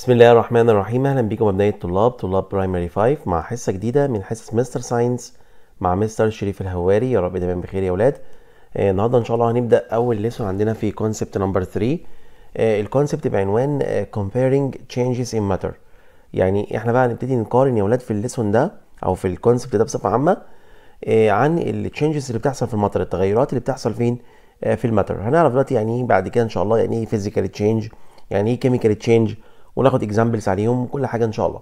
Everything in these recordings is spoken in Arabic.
بسم الله الرحمن الرحيم اهلا بيكم مبدئيا الطلاب طلاب برايمري 5 مع حصه جديده من حصص مستر ساينس مع مستر شريف الهواري يا رب دايما بخير يا اولاد آه، النهارده ان شاء الله هنبدا اول ليسون عندنا في كونسبت نمبر 3 الكونسبت بعنوان آه comparing changes in matter يعني احنا بقى هنبتدي نقارن يا اولاد في الليسون ده او في الكونسبت ده بصفه عامه آه، عن التشينجز اللي بتحصل في الماتر التغيرات اللي بتحصل فين آه، في الماتر هنعرف دلوقتي يعني ايه بعد كده ان شاء الله يعني ايه فيزيكال تشينج يعني ايه كيميكال تشينج وناخد اكزامبلز عليهم وكل حاجه ان شاء الله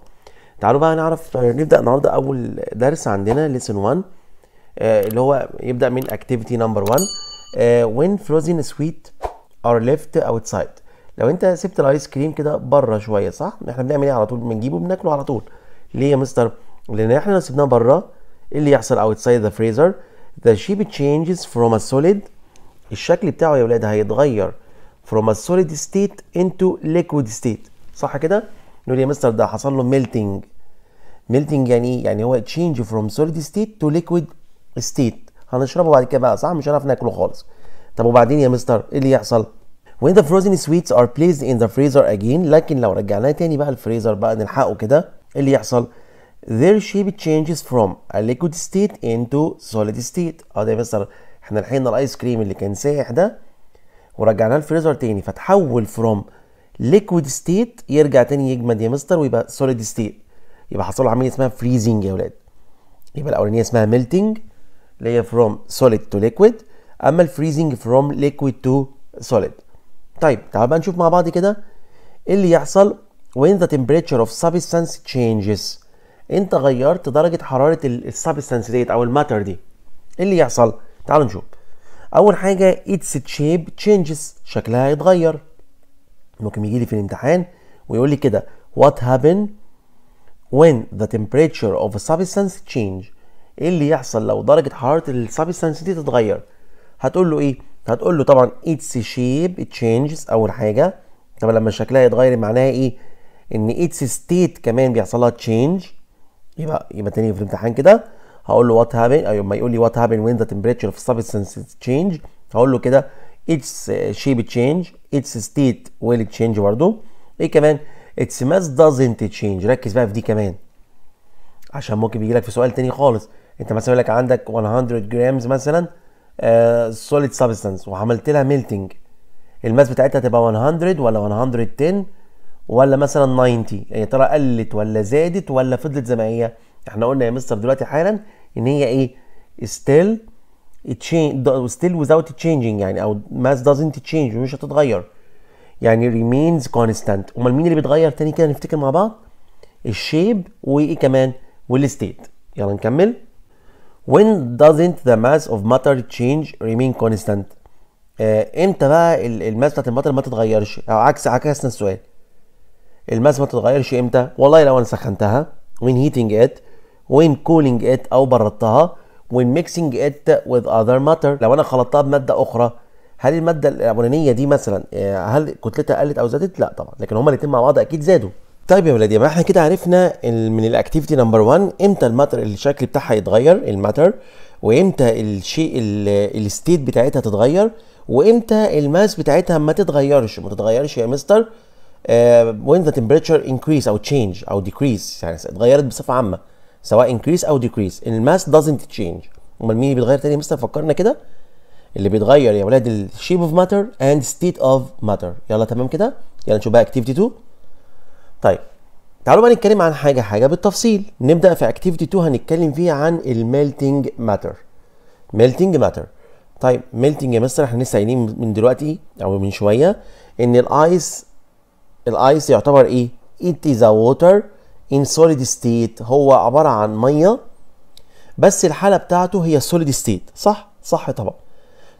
تعالوا بقى نعرف نبدا النهارده اول درس عندنا ليسن 1 آه، اللي هو يبدا من اكتيفيتي نمبر 1 when frozen sweet are left outside لو انت سبت الايس كريم كده بره شويه صح احنا بنعمل ايه على طول بنجيبه بناكله على طول ليه يا مستر لان احنا لو سبناه بره ايه اللي يحصل outside the freezer the شيب changes from a solid الشكل بتاعه يا ولاد هيتغير from a solid state into liquid state صح كده نقول يا مستر ده حصل له ميلتنج ميلتنج يعني ايه؟ يعني هو تشينج فروم سوليد ستيت تو ليكويد ستيت هنشربه بعد كده بقى صح مش هنعرف ناكله خالص طب وبعدين يا مستر ايه اللي يحصل when the frozen sweets are placed in the freezer again لكن لو رجعناه تاني بقى الفريزر بقى نلحقه كده ايه اللي يحصل their shape changes from a liquid state into solid state اه ده يا مستر احنا لحقنا الايس كريم اللي كان سايح ده ورجعناه الفريزر تاني فتحول from ليكويد ستيت يرجع تاني يجمد يا مستر ويبقى سوليد ستيت يبقى حصل له عمليه اسمها فريزنج يا ولاد يبقى الاولانيه اسمها ميلتنج اللي هي فروم سوليد تو ليكويد اما الفريزنج فروم ليكويد تو سوليد طيب تعال بقى نشوف مع بعض كده ايه اللي يحصل when the temperature of substance changes انت غيرت درجه حراره السابستانس ديت او الماتر دي ايه اللي يحصل تعالوا نشوف اول حاجه its shape changes شكلها هيتغير ممكن يجي لي في الامتحان ويقول لي كده what happened when the temperature of a substance change ايه اللي يحصل لو درجه حراره substance دي تتغير هتقول له ايه هتقول له طبعا its shape it changes اول حاجه طب لما شكلها يتغير معناها ايه ان its state كمان بيحصل لها change يبقى يبقى تاني في الامتحان كده هقول له what happened ايوه ما يقول لي what happened when the temperature of substance change هقول له كده its uh, shape change its state will change برضو ايه كمان its mass doesn't change ركز بقى في دي كمان عشان ممكن بيجي لك في سؤال تاني خالص انت مثلا لك عندك 100 جرامز مثلا سوليد آه، سبستانس وعملت لها ميلتنج الماس بتاعتها تبقى 100 ولا 110 ولا مثلا 90 يا ترى قلت ولا زادت ولا فضلت زي ما هي احنا قلنا يا مستر دلوقتي حالا ان هي ايه ستيل still without changing يعني او mass doesn't change مش هتتغير يعني remains constant امال مين اللي بيتغير تاني كده نفتكر مع بعض الشيب وايه كمان والستيت يلا نكمل when doesn't the mass of matter change remain constant آه امتى بقى الماس بتاعت الماتر ما تتغيرش او عكس عكسنا السؤال الماس ما تتغيرش امتى والله لو انا سخنتها when heating it when cooling it او بردتها when mixing it with other matter لو انا خلطتها بماده اخرى هل الماده الاولانيه دي مثلا آه، هل كتلتها قلت او زادت لا طبعا لكن هما الاثنين مع بعض اكيد زادوا طيب يا ولادي ما احنا كده عرفنا من الاكتيفيتي نمبر 1 امتى الماتر الشكل بتاعها يتغير الماتر وامتى الشيء الستيت بتاعتها تتغير وامتى الماس بتاعتها ما تتغيرش ما تتغيرش يا مستر وين ذا تمبريتشر انكريس او تشينج او ديكريس يعني اتغيرت بصفه عامه سواء increase او decrease الماس دازنت تشينج امال مين اللي بيتغير تاني مستر فكرنا كده اللي بيتغير يا ولاد الشيب اوف ماتر اند ستيت اوف ماتر يلا تمام كده يلا نشوف بقى اكتيفيتي 2 طيب تعالوا بقى نتكلم عن حاجه حاجه بالتفصيل نبدا في اكتيفيتي 2 هنتكلم فيها عن الميلتنج ماتر ميلتنج ماتر طيب ميلتنج يا مستر احنا لسه قايلين من دلوقتي او من شويه ان الايس الايس يعتبر ايه it is a water in solid state هو عبارة عن مية بس الحالة بتاعته هي solid state صح؟ صح طبعا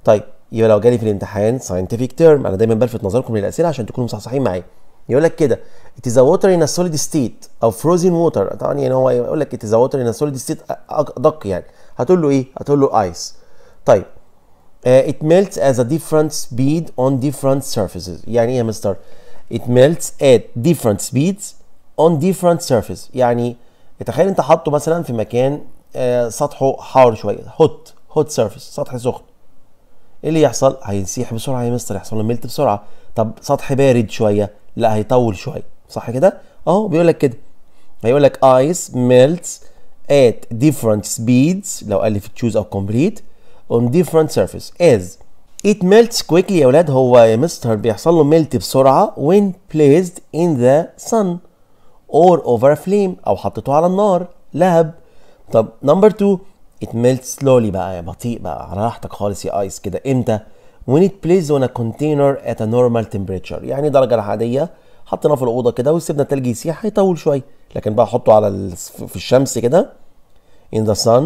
طيب يبقى لو جالي في الامتحان ساينتفك تيرم انا دايما بلفت نظركم للاسئله عشان تكونوا مصحصحين معايا يقول لك كده it is a water in a solid state او frozen water طبعا يعني هو يقول لك it is a water in a solid state ادق يعني هتقول له ايه؟ هتقول له ice طيب uh, it melts as a different speed on different surfaces يعني ايه يا مستر؟ it melts at different speeds on different surface يعني تخيل انت حاطه مثلا في مكان آه سطحه حار شويه هوت هوت سيرفيس سطح سخن ايه اللي يحصل هينسيح بسرعه يا مستر يحصل له ملت بسرعه طب سطح بارد شويه لا هيطول شويه صح كده اهو بيقول لك كده هيقول لك ايس melts at different speeds لو قال لي في تشوز او كومبليت on different surface as it melts quickly يا ولاد هو يا مستر بيحصل له ميلت بسرعه when placed in the sun or over a flame او حطيته على النار لهب طب نمبر 2 it melts slowly بقى بطيء بقى على راحتك خالص يا ايس كده امتى when it plays on a container at a normal temperature يعني درجه العاديه حطيناه في الاوضه كده وسيبنا التلج يسيح هيطول شويه لكن بقى حطه على في الشمس كده in the sun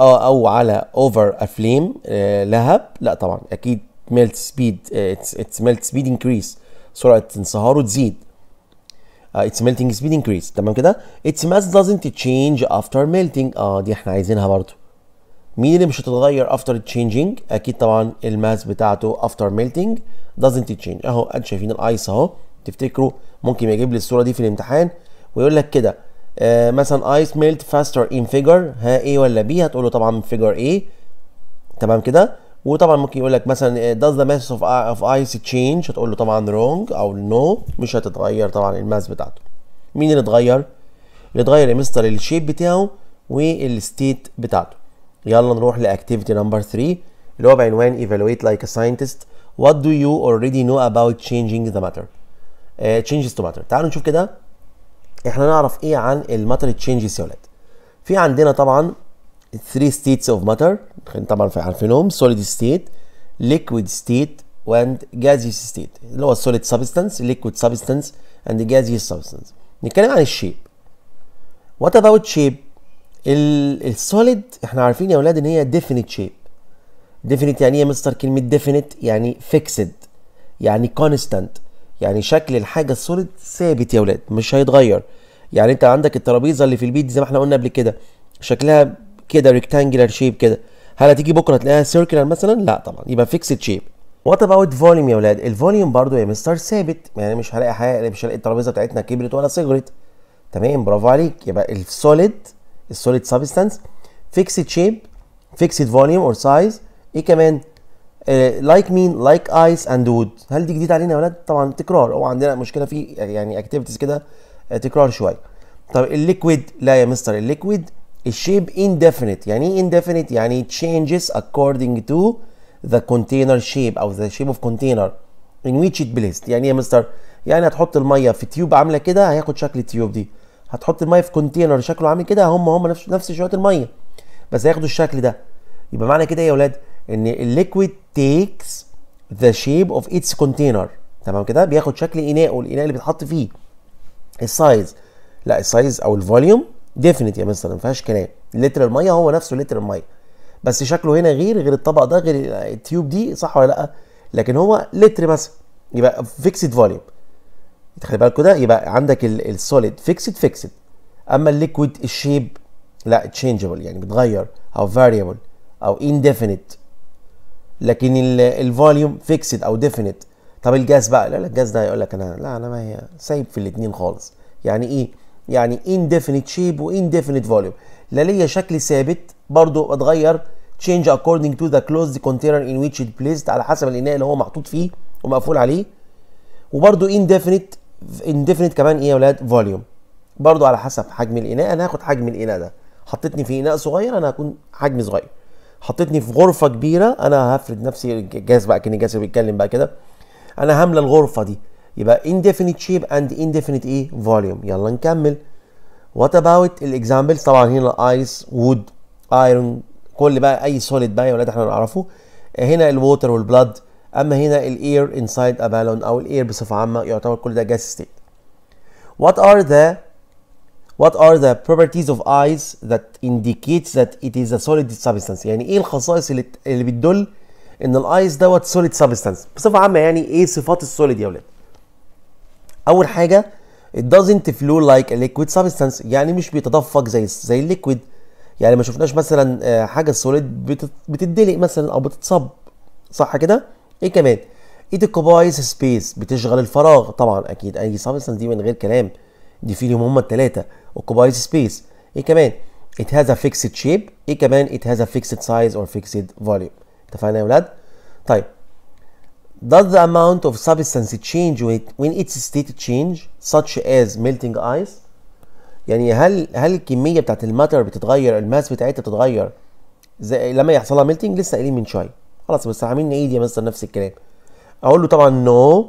أو, او على over a flame آه لهب لا طبعا اكيد melt speed آه، it's, it's melt speed increase سرعه انصهاره تزيد Uh, its melting speed increase تمام كده its mass doesn't change after melting اه دي احنا عايزينها برضو مين اللي مش هتتغير after changing اكيد طبعا الماس بتاعته after melting doesn't change اهو انتوا شايفين الايس اهو تفتكروا ممكن يجيب لي الصوره دي في الامتحان ويقول لك كده آه مثلا ايس ميلت فاستر ان فيجر ها ايه ولا بي هتقول له طبعا فيجر ايه تمام كده وطبعا ممكن يقول لك مثلا إيه، does the mass of, ice change هتقول له طبعا wrong او no مش هتتغير طبعا الماس بتاعته مين اللي اتغير اللي اتغير يا مستر الشيب بتاعه والستيت بتاعته يلا نروح لاكتيفيتي نمبر 3 اللي هو بعنوان evaluate like a scientist what do you already know about changing the matter uh, changes to matter تعالوا نشوف كده احنا نعرف ايه عن الماتر تشينجز يا ولاد في عندنا طبعا 3 states of matter طبعا عارفينهم solid state liquid state and gaseous state اللي هو solid substance liquid substance and gaseous substance نتكلم عن الشيب what about shape solid احنا عارفين يا اولاد ان هي definite shape definite يعني ايه يا مستر كلمه definite يعني fixed يعني constant يعني شكل الحاجه solid ثابت يا اولاد مش هيتغير يعني انت عندك الترابيزه اللي في البيت زي ما احنا قلنا قبل كده شكلها كده ريكتانجلر شيب كده هل هتيجي بكره تلاقيها سيركلر مثلا لا طبعا يبقى فيكسد شيب وات اباوت فوليوم يا ولاد الفوليوم برضو يا مستر ثابت يعني مش هلاقي حاجه مش هلاقي الترابيزه بتاعتنا كبرت ولا صغرت تمام برافو عليك يبقى السوليد السوليد سبستانس فيكسد شيب فيكسد فوليوم اور سايز ايه كمان لايك مين لايك ايس اند وود هل دي جديده علينا يا ولاد طبعا تكرار هو عندنا مشكله في يعني اكتيفيتيز كده آه، تكرار شويه طب الليكويد لا يا مستر الليكويد الشيب indefinite يعني ايه indefinite يعني تشينجز changes according to the container shape او the shape of container in which it placed يعني ايه يا مستر يعني هتحط الميه في تيوب عامله كده هياخد شكل التيوب دي هتحط الميه في كونتينر شكله عامل كده هم هم نفس نفس شويه الميه بس هياخدوا الشكل ده يبقى معنى كده ايه يا اولاد ان الليكويد تيكس ذا شيب اوف اتس كونتينر تمام كده بياخد شكل انائه الاناء اللي بيتحط فيه السايز لا السايز او الفوليوم ديفينيت يا مستر ما فيهاش كلام لتر الميه هو نفسه لتر الميه بس شكله هنا غير غير الطبق ده غير التيوب دي صح ولا لا لكن هو لتر مثلا يبقى فيكسد فوليوم خلي بالك ده يبقى عندك السوليد فيكسد فيكسد اما الليكويد الشيب لا تشينجبل يعني بتغير او فاريبل او انديفينيت لكن الفوليوم فيكسد او ديفينيت طب الجاز بقى لا لا الجاز ده هيقول لك انا لا انا ما هي سايب في الاثنين خالص يعني ايه يعني indefinite shape و indefinite volume لا ليا شكل ثابت برضو اتغير change according to the closed container in which it placed على حسب الاناء اللي هو محطوط فيه ومقفول عليه وبرضو indefinite indefinite كمان ايه يا ولاد volume برضو على حسب حجم الاناء انا هاخد حجم الاناء ده حطيتني في اناء صغير انا هكون حجم صغير حطيتني في غرفه كبيره انا هفرد نفسي الجهاز بقى كان جاز بيتكلم بقى كده انا هملى الغرفه دي يبقى indefinite shape and indefinite ايه volume يلا نكمل وات اباوت الاكزامبل طبعا هنا الايس وود ايرون كل بقى اي سوليد بقى يا ولاد احنا نعرفه هنا الووتر والبلاد اما هنا الاير انسايد ابالون او الاير بصفه عامه يعتبر كل ده جاس ستيت what are the what are the properties of ice that indicates that it is a solid substance يعني ايه الخصائص اللي اللي بتدل ان الايس دوت solid substance بصفه عامه يعني ايه صفات السوليد يا ولاد اول حاجه it doesn't flow like a liquid substance يعني مش بيتدفق زي زي الليكويد يعني ما شفناش مثلا آه، حاجه سوليد بتدلق مثلا او بتتصب صح كده ايه كمان occupies سبيس بتشغل الفراغ طبعا اكيد اي substance دي من غير كلام دي فيهم هما الثلاثه occupies سبيس ايه كمان it has a fixed shape ايه كمان it has a fixed size or fixed volume اتفقنا يا ولاد طيب Does the amount of substance change when its state change such as melting ice؟ يعني هل هل الكمية بتاعت الماتر بتتغير الماس بتاعتها بتتغير زي لما يحصلها ميلتينج ميلتنج لسه قايلين من شوية خلاص بس عاملين عيد يا مستر نفس الكلام أقول له طبعا نو no.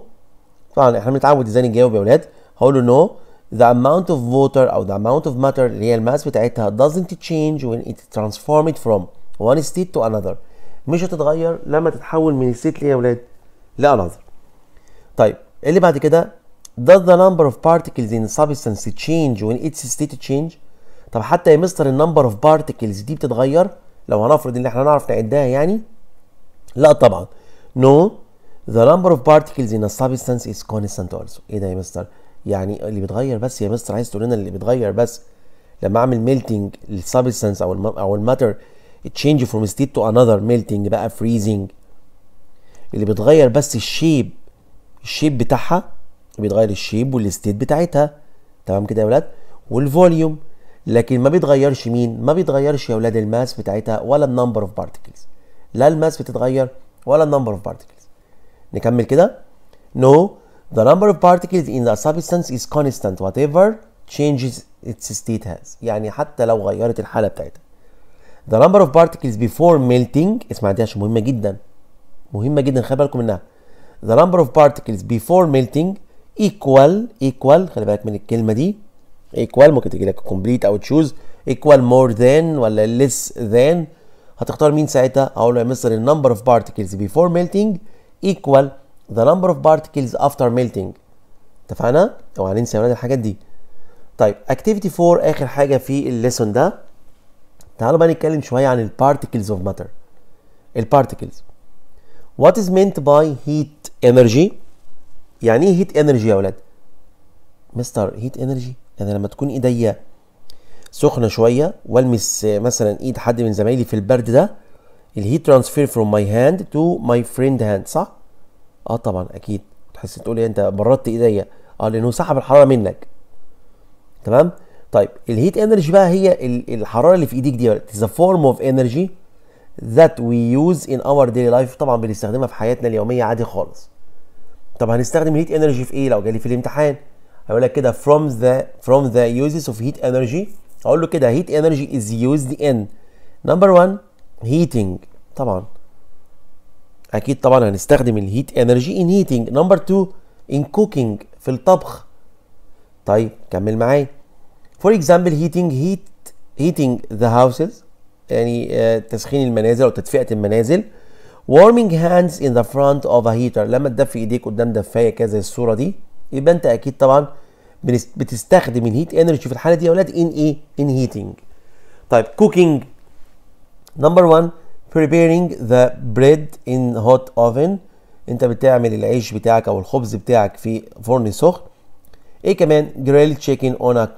طبعا احنا بنتعود ازاي نجاوب يا ولاد هقول له نو the amount of water أو the amount of matter اللي هي الماس بتاعتها doesn't change when it transformed from one state to another مش هتتغير لما تتحول من ستيت ليه يا ولاد لانذر طيب اللي بعد كده does the number of particles in substance change when its state change طب حتى يا مستر النمبر اوف بارتكلز دي بتتغير لو هنفرض ان احنا نعرف نعدها يعني لا طبعا نو ذا نمبر اوف بارتيكلز ان سبستانس از كونستانت constant also ايه ده يا مستر يعني اللي بيتغير بس يا مستر عايز تقول لنا اللي بيتغير بس لما اعمل ميلتنج للسبستانس او او الماتر تشينج فروم ستيت تو انذر ميلتنج بقى فريزنج اللي بتغير بس الشيب الشيب بتاعها بيتغير الشيب والستيت بتاعتها تمام كده يا ولاد والفوليوم لكن ما بيتغيرش مين ما بيتغيرش يا ولاد الماس بتاعتها ولا النمبر اوف بارتكلز لا الماس بتتغير ولا النمبر اوف بارتكلز نكمل كده ذا the number of particles in the substance is constant whatever changes its state has يعني حتى لو غيرت الحاله بتاعتها the number of particles before melting اسمع دي عشان مهمه جدا مهمه جدا خلي بالكم منها the number of particles before melting equal equal خلي بالك من الكلمه دي equal ممكن تجي لك complete او choose equal more than ولا less than هتختار مين ساعتها هقول له يا مستر number of particles before melting equal the number of particles after melting اتفقنا اوعى ننسى يا ولاد الحاجات دي طيب activity 4 اخر حاجه في الليسون ده تعالوا بقى نتكلم شويه عن particles of matter ال particles What is meant by heat energy؟ يعني ايه heat energy يا ولاد؟ مستر heat energy انا لما تكون ايديا سخنه شويه والمس مثلا ايد حد من زمايلي في البرد ده الهيت ترانسفير فروم ماي هاند تو ماي فريند هاند صح؟ اه طبعا اكيد تحس تقول لي إيه؟ انت بردت ايديا اه لانه سحب الحراره منك تمام؟ طيب الهيت انرجي بقى هي الحراره اللي في ايديك دي ذا فورم اوف انرجي that we use in our daily life طبعا بنستخدمها في حياتنا اليوميه عادي خالص طب هنستخدم الهيت انرجي في ايه لو جالي في الامتحان هيقول لك كده from the from the uses of heat energy اقول له كده heat energy is used in number one heating طبعا اكيد طبعا هنستخدم الهيت انرجي in heating number two in cooking في الطبخ طيب كمل معايا for example heating heat heating the houses يعني آه، تسخين المنازل او تدفئه المنازل warming hands in the front of a heater لما تدفي ايديك قدام دفايه كده زي الصوره دي يبقى انت اكيد طبعا بتستخدم الهيت انرجي في الحاله دي يا اولاد ان ايه ان هيتنج طيب cooking نمبر 1 preparing the bread in hot oven انت بتعمل العيش بتاعك او الخبز بتاعك في فرن سخن ايه كمان grilled chicken on a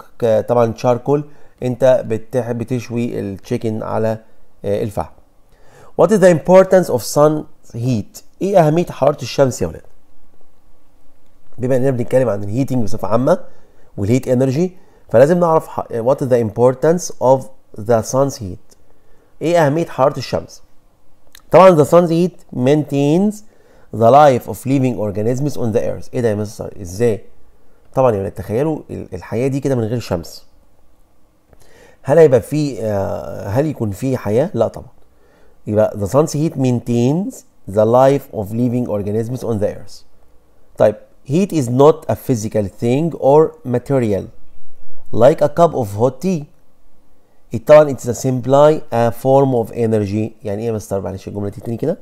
طبعا charcoal انت بتشوي التشيكن على آه، الفحم What is the importance of sun heat ايه اهميه حراره الشمس يا ولاد بما اننا بنتكلم عن الهيتنج بصفه عامه والهيت انرجي فلازم نعرف آه، what is the importance of the sun's heat ايه اهميه حراره الشمس طبعا the sun's heat maintains the life of living organisms on the earth ايه ده يا مستر ازاي طبعا يا ولاد تخيلوا الحياه دي كده من غير شمس هل هيبقى في هل يكون في حياه؟ لا طبعا يبقى the sun's heat maintains the life of living organisms on the earth طيب heat is not a physical thing or material like a cup of hot tea it طبعا it's a simply a form of energy يعني ايه يا مستر معلش الجمله تاني كده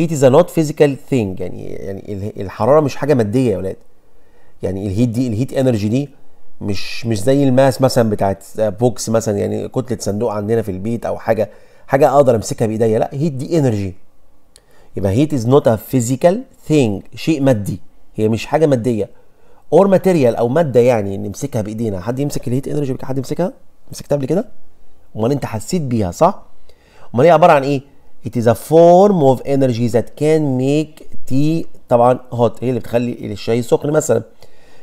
heat is a not physical thing يعني يعني الحراره مش حاجه ماديه يا ولاد يعني الهيت دي الهيت انرجي دي مش مش زي الماس مثلا بتاعت بوكس مثلا يعني كتله صندوق عندنا في البيت او حاجه حاجه اقدر امسكها بايديا لا هيت دي انرجي يبقى هيت از نوت ا فيزيكال ثينج شيء مادي هي مش حاجه ماديه اور ماتيريال او ماده يعني نمسكها بايدينا حد يمسك الهيت انرجي حد يمسكها مسكتها قبل كده امال انت حسيت بيها صح امال هي عباره عن ايه it is a form of energy that can make tea طبعا hot هي اللي بتخلي الشاي سخن مثلا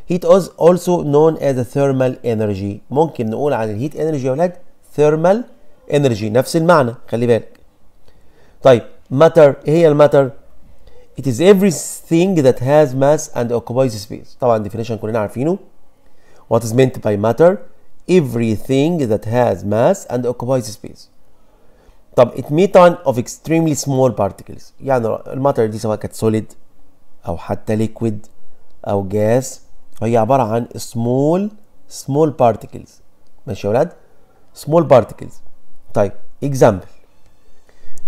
heat is also known as thermal energy ممكن نقول عن الهيت energy يا ولاد thermal energy نفس المعنى خلي بالك طيب matter ايه هي الماتر it is everything that has mass and occupies space طبعا definition كلنا عارفينه what is meant by matter everything that has mass and occupies space طب it made on of extremely small particles يعني الماتر دي سواء كانت solid او حتى liquid او gas هي عباره عن small small particles ماشي يا ولاد small particles طيب example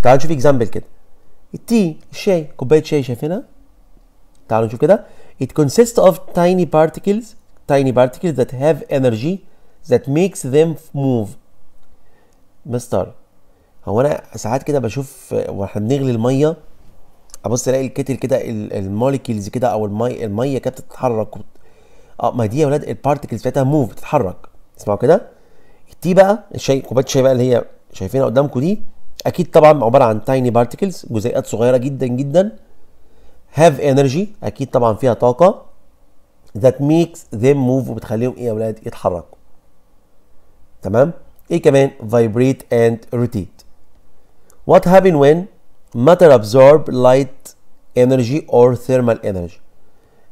تعالوا نشوف example كده التي الشاي كوبايه شاي شايفينها تعالوا نشوف كده it consists of tiny particles tiny particles that have energy that makes them move مستر هو انا ساعات كده بشوف واحنا بنغلي الميه ابص الاقي الكتل كده الموليكيولز كده او الميه الميه كده بتتحرك اه ما دي يا ولاد البارتكلز بتاعتها موف بتتحرك اسمعوا كده التي بقى الشاي كوبايه الشاي بقى اللي هي شايفينها قدامكم دي اكيد طبعا عباره عن تايني بارتكلز جزيئات صغيره جدا جدا هاف انرجي اكيد طبعا فيها طاقه ذات ميكس ذيم موف وبتخليهم ايه يا ولاد يتحركوا تمام ايه كمان vibrate and rotate what هابن when matter ابزورب light energy or thermal energy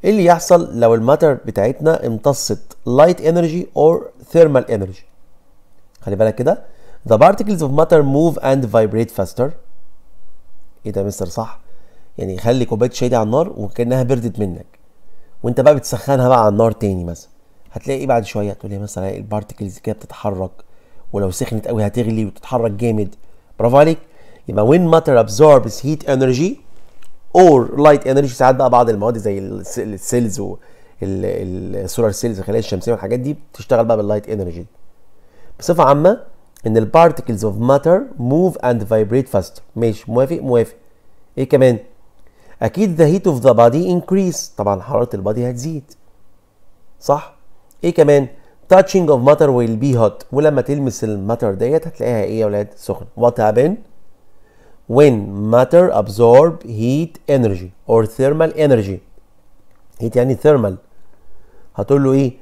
ايه اللي يحصل لو الماتر بتاعتنا امتصت light energy or thermal energy خلي بالك كده the particles of matter move and vibrate faster ايه ده مستر صح يعني خلي كوبايه شاي دي على النار وكانها بردت منك وانت بقى بتسخنها بقى على النار تاني مثلا هتلاقي ايه بعد شويه تقول لي مثلا البارتكلز كده بتتحرك ولو سخنت قوي هتغلي وتتحرك جامد برافو عليك يبقى when matter absorbs heat energy اور لايت انرجي ساعات بقى بعض المواد زي السيلز والسولار سيلز الخلايا الشمسيه والحاجات دي بتشتغل بقى باللايت انرجي بصفه عامه ان البارتكلز اوف ماتر موف اند فايبريت فاست ماشي موافق موافق ايه كمان اكيد ذا هيت اوف ذا بادي انكريس طبعا حراره البادي هتزيد صح ايه كمان touching of matter will be hot ولما تلمس الماتر ديت هتلاقيها ايه يا ولاد سخنه what happened when matter absorb heat energy or thermal energy heat يعني thermal هتقول له ايه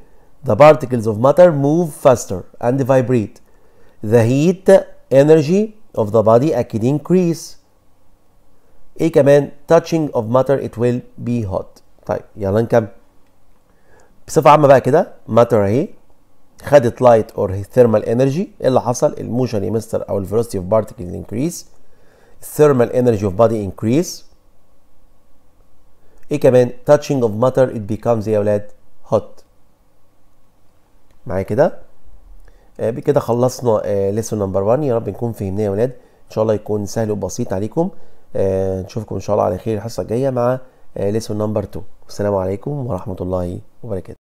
the particles of matter move faster and vibrate the heat energy of the body اكيد increase ايه كمان touching of matter it will be hot طيب يلا نكمل بصفة عامة بقى كده matter اهي خدت light or thermal energy ايه اللي حصل الموشن يمستر او velocity of particles increase thermal energy of body increase ايه كمان touching of matter it becomes يا ولاد hot معايا كده آه بكده خلصنا آه lesson نمبر 1 يا رب نكون فهمناه يا ولاد ان شاء الله يكون سهل وبسيط عليكم آه نشوفكم ان شاء الله على خير الحصه الجايه مع آه lesson نمبر 2 والسلام عليكم ورحمه الله وبركاته